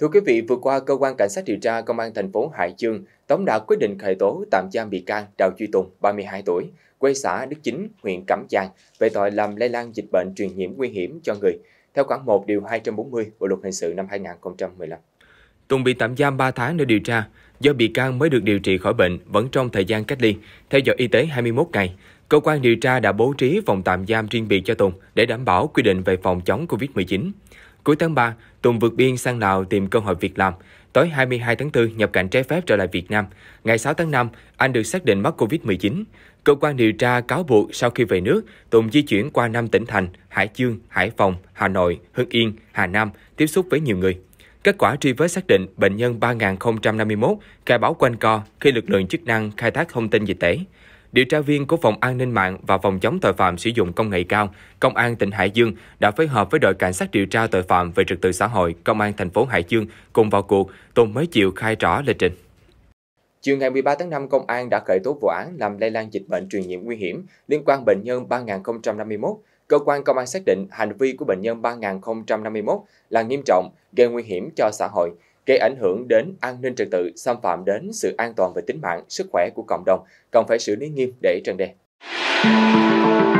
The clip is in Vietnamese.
Thưa quý vị, vừa qua cơ quan cảnh sát điều tra công an thành phố Hải Dương tống đạt quyết định khởi tố tạm giam bị can Đào Duy Tùng, 32 tuổi, quê xã Đức Chính, huyện Cẩm Giang về tội làm lây lan dịch bệnh truyền nhiễm nguy hiểm cho người theo khoản 1 điều 240 Bộ luật hình sự năm 2015. Tùng bị tạm giam 3 tháng để điều tra, do bị can mới được điều trị khỏi bệnh vẫn trong thời gian cách ly, theo dõi y tế 21 ngày, Cơ quan điều tra đã bố trí phòng tạm giam riêng biệt cho Tùng để đảm bảo quy định về phòng chống Covid-19. Cuối tháng 3, Tùng vượt biên sang Lào tìm cơ hội việc làm. Tối 22 tháng 4 nhập cảnh trái phép trở lại Việt Nam. Ngày 6 tháng 5, anh được xác định mắc Covid-19. Cơ quan điều tra cáo buộc sau khi về nước, Tùng di chuyển qua 5 tỉnh thành Hải Dương, Hải Phòng, Hà Nội, Hưng Yên, Hà Nam, tiếp xúc với nhiều người. Kết quả truy vết xác định bệnh nhân 3051 khai báo quanh co khi lực lượng chức năng khai thác thông tin dịch tễ. Điều tra viên của Phòng An ninh mạng và Phòng chống tội phạm sử dụng công nghệ cao, Công an tỉnh Hải Dương đã phối hợp với đội cảnh sát điều tra tội phạm về trật tự xã hội, Công an thành phố Hải Dương cùng vào cuộc, Tùng mới chịu khai rõ lịch trình. Chiều ngày 13 tháng 5, Công an đã khởi tố vụ án làm lây lan dịch bệnh truyền nhiễm nguy hiểm liên quan bệnh nhân 3051. Cơ quan công an xác định hành vi của bệnh nhân 3051 là nghiêm trọng, gây nguy hiểm cho xã hội, gây ảnh hưởng đến an ninh trật tự, xâm phạm đến sự an toàn về tính mạng, sức khỏe của cộng đồng, cần phải xử lý nghiêm để trần đe.